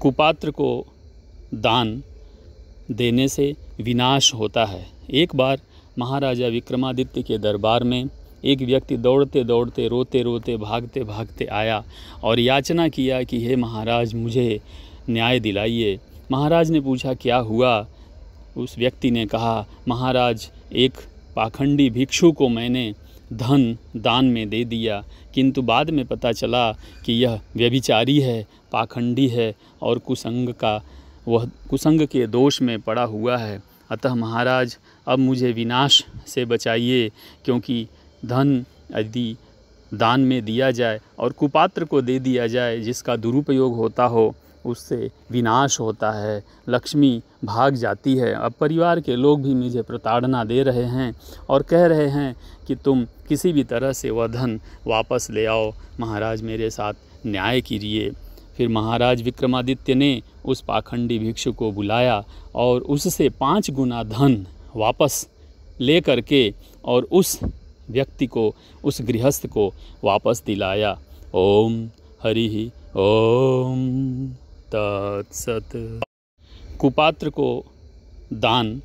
कुपात्र को दान देने से विनाश होता है एक बार महाराजा विक्रमादित्य के दरबार में एक व्यक्ति दौड़ते दौड़ते रोते रोते भागते भागते आया और याचना किया कि हे महाराज मुझे न्याय दिलाइए महाराज ने पूछा क्या हुआ उस व्यक्ति ने कहा महाराज एक पाखंडी भिक्षु को मैंने धन दान में दे दिया किंतु बाद में पता चला कि यह व्यभिचारी है पाखंडी है और कुसंग का वह कुसंग के दोष में पड़ा हुआ है अतः महाराज अब मुझे विनाश से बचाइए क्योंकि धन यदि दान में दिया जाए और कुपात्र को दे दिया जाए जिसका दुरुपयोग होता हो उससे विनाश होता है लक्ष्मी भाग जाती है अब परिवार के लोग भी मुझे प्रताड़ना दे रहे हैं और कह रहे हैं कि तुम किसी भी तरह से वह धन वापस ले आओ महाराज मेरे साथ न्याय कीजिए फिर महाराज विक्रमादित्य ने उस पाखंडी भिक्षु को बुलाया और उससे पाँच गुना धन वापस ले करके और उस व्यक्ति को उस गृहस्थ को वापस दिलाया ओम हरि ओम तत्सत कुपात्र को दान